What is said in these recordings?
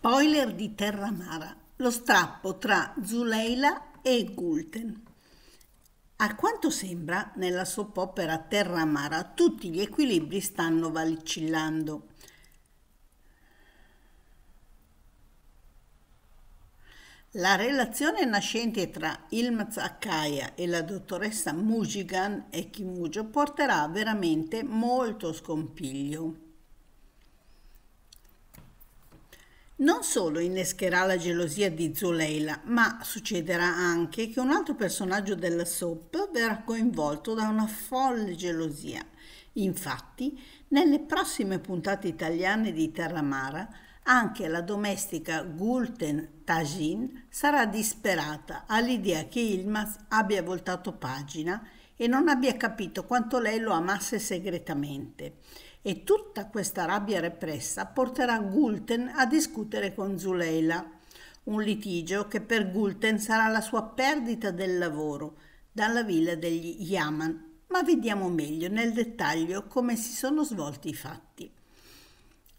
Spoiler di Terra Terramara, lo strappo tra Zuleila e Gulten. A quanto sembra, nella soppopera Terramara tutti gli equilibri stanno valicillando. La relazione nascente tra Ilmaz Akaya e la dottoressa Mujigan e Ekimugio porterà veramente molto scompiglio. Non solo innescherà la gelosia di Zuleila, ma succederà anche che un altro personaggio della soap verrà coinvolto da una folle gelosia. Infatti, nelle prossime puntate italiane di Terramara, anche la domestica Gulten Tajin sarà disperata all'idea che Ilmas abbia voltato pagina e non abbia capito quanto lei lo amasse segretamente. E tutta questa rabbia repressa porterà Gulten a discutere con Zuleila, un litigio che per Gulten sarà la sua perdita del lavoro dalla villa degli Yaman. Ma vediamo meglio nel dettaglio come si sono svolti i fatti.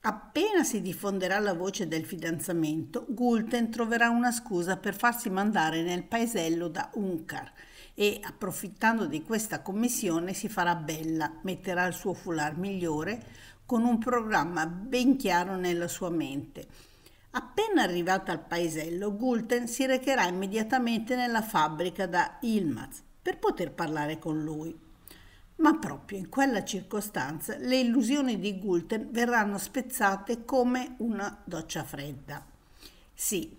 Appena si diffonderà la voce del fidanzamento, Gulten troverà una scusa per farsi mandare nel paesello da Unkar e approfittando di questa commissione si farà bella, metterà il suo foulard migliore con un programma ben chiaro nella sua mente. Appena arrivata al paesello, Gulten si recherà immediatamente nella fabbrica da Ilmaz per poter parlare con lui. Ma proprio in quella circostanza le illusioni di Gulten verranno spezzate come una doccia fredda. Sì,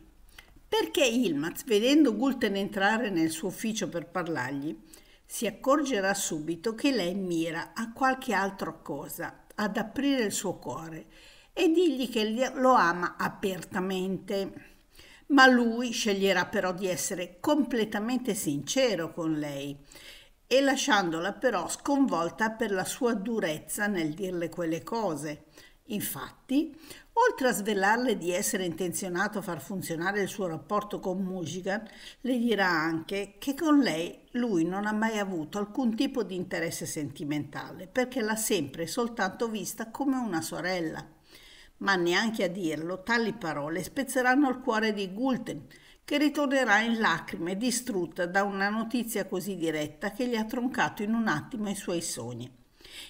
perché Ilmaz, vedendo Gulten entrare nel suo ufficio per parlargli, si accorgerà subito che lei mira a qualche altra cosa, ad aprire il suo cuore e digli che lo ama apertamente. Ma lui sceglierà però di essere completamente sincero con lei e lasciandola però sconvolta per la sua durezza nel dirle quelle cose, Infatti, oltre a svelarle di essere intenzionato a far funzionare il suo rapporto con Mujigan, le dirà anche che con lei lui non ha mai avuto alcun tipo di interesse sentimentale, perché l'ha sempre e soltanto vista come una sorella. Ma neanche a dirlo, tali parole spezzeranno il cuore di Gulten, che ritornerà in lacrime distrutta da una notizia così diretta che gli ha troncato in un attimo i suoi sogni.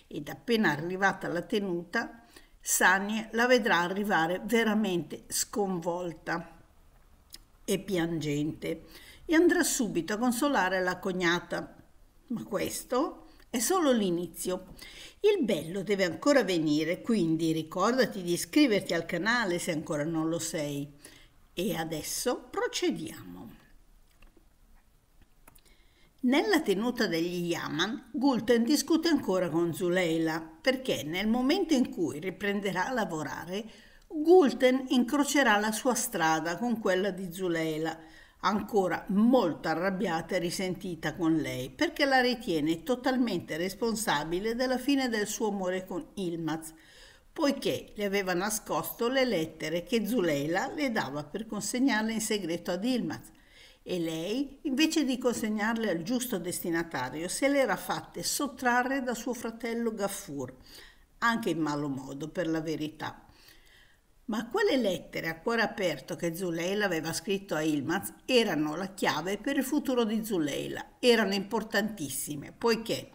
Ed appena arrivata alla tenuta, Sani la vedrà arrivare veramente sconvolta e piangente e andrà subito a consolare la cognata. Ma questo è solo l'inizio. Il bello deve ancora venire, quindi ricordati di iscriverti al canale se ancora non lo sei. E adesso procediamo. Nella tenuta degli Yaman, Gulten discute ancora con Zuleila perché nel momento in cui riprenderà a lavorare, Gulten incrocerà la sua strada con quella di Zuleila, ancora molto arrabbiata e risentita con lei perché la ritiene totalmente responsabile della fine del suo amore con Ilmaz, poiché le aveva nascosto le lettere che Zuleila le dava per consegnarle in segreto ad Ilmaz e lei, invece di consegnarle al giusto destinatario, se le era fatte sottrarre da suo fratello Gaffur, anche in malo modo per la verità. Ma quelle lettere a cuore aperto che Zuleila aveva scritto a Ilmaz erano la chiave per il futuro di Zuleila, erano importantissime, poiché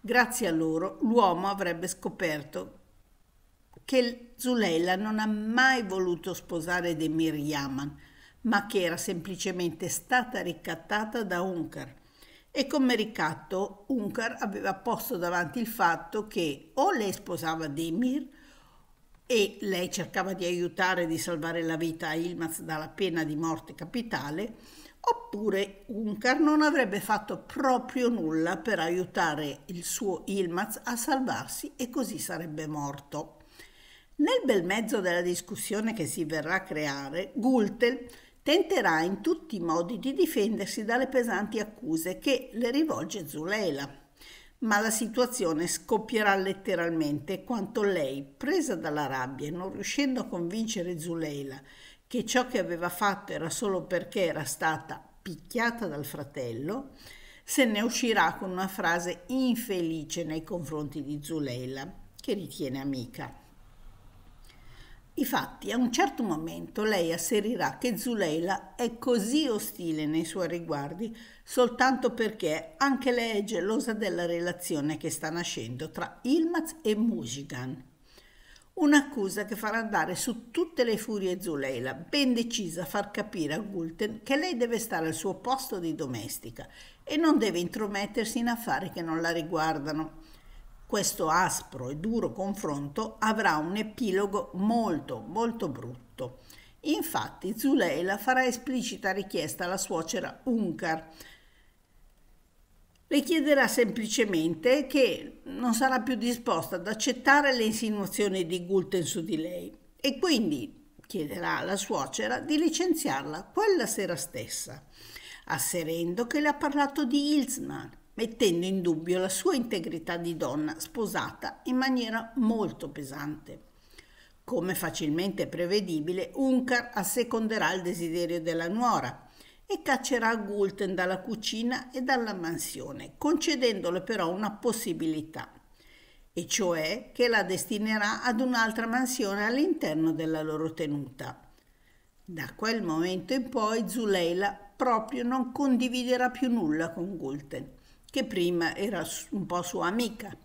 grazie a loro l'uomo avrebbe scoperto che Zuleila non ha mai voluto sposare Demir Yaman, ma che era semplicemente stata ricattata da Unker. E come ricatto Unker aveva posto davanti il fatto che o lei sposava Demir e lei cercava di aiutare di salvare la vita a Ilmaz dalla pena di morte capitale, oppure Unker non avrebbe fatto proprio nulla per aiutare il suo Ilmaz a salvarsi e così sarebbe morto. Nel bel mezzo della discussione che si verrà a creare, Gultel tenterà in tutti i modi di difendersi dalle pesanti accuse che le rivolge Zuleila. Ma la situazione scoppierà letteralmente quanto lei, presa dalla rabbia e non riuscendo a convincere Zuleila che ciò che aveva fatto era solo perché era stata picchiata dal fratello, se ne uscirà con una frase infelice nei confronti di Zuleila, che ritiene amica. Infatti, a un certo momento lei asserirà che Zuleila è così ostile nei suoi riguardi soltanto perché anche lei è gelosa della relazione che sta nascendo tra Ilmaz e Mujigan. Un'accusa che farà andare su tutte le furie Zuleila, ben decisa a far capire a Gulten che lei deve stare al suo posto di domestica e non deve intromettersi in affari che non la riguardano questo aspro e duro confronto avrà un epilogo molto molto brutto. Infatti Zuleila farà esplicita richiesta alla suocera Unkar. Le chiederà semplicemente che non sarà più disposta ad accettare le insinuazioni di Gulten su di lei e quindi chiederà alla suocera di licenziarla quella sera stessa, asserendo che le ha parlato di Hilsman mettendo in dubbio la sua integrità di donna sposata in maniera molto pesante. Come facilmente prevedibile, Unkar asseconderà il desiderio della nuora e caccerà Gulten dalla cucina e dalla mansione, concedendole però una possibilità, e cioè che la destinerà ad un'altra mansione all'interno della loro tenuta. Da quel momento in poi Zuleila proprio non condividerà più nulla con Gulten che prima era un po' sua amica.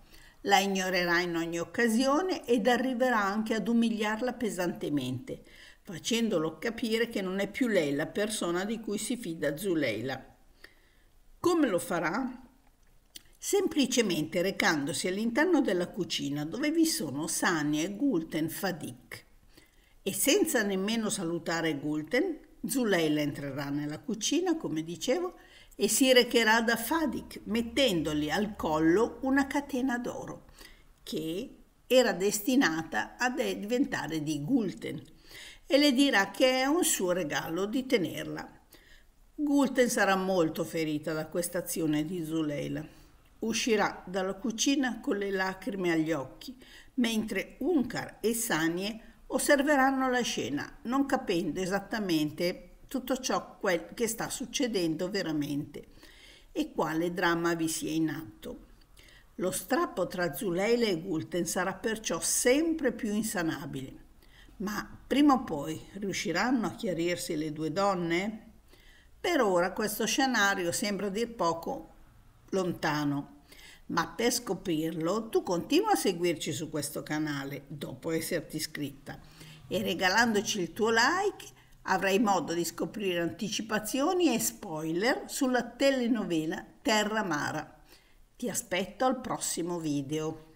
La ignorerà in ogni occasione ed arriverà anche ad umiliarla pesantemente, facendolo capire che non è più lei la persona di cui si fida Zuleila. Come lo farà? Semplicemente recandosi all'interno della cucina dove vi sono Sania e Gulten Fadik. E senza nemmeno salutare Gulten, Zuleila entrerà nella cucina, come dicevo, e si recherà da Fadik, mettendogli al collo una catena d'oro che era destinata a diventare di Gulten e le dirà che è un suo regalo di tenerla. Gulten sarà molto ferita da questa azione di Zuleila. Uscirà dalla cucina con le lacrime agli occhi, mentre Unkar e Sanie osserveranno la scena, non capendo esattamente tutto ciò che sta succedendo veramente e quale dramma vi sia in atto. Lo strappo tra Zuleila e Gulten sarà perciò sempre più insanabile. Ma prima o poi riusciranno a chiarirsi le due donne? Per ora questo scenario sembra dir poco lontano ma per scoprirlo tu continua a seguirci su questo canale dopo esserti iscritta e regalandoci il tuo like avrai modo di scoprire anticipazioni e spoiler sulla telenovela Terra Mara. Ti aspetto al prossimo video.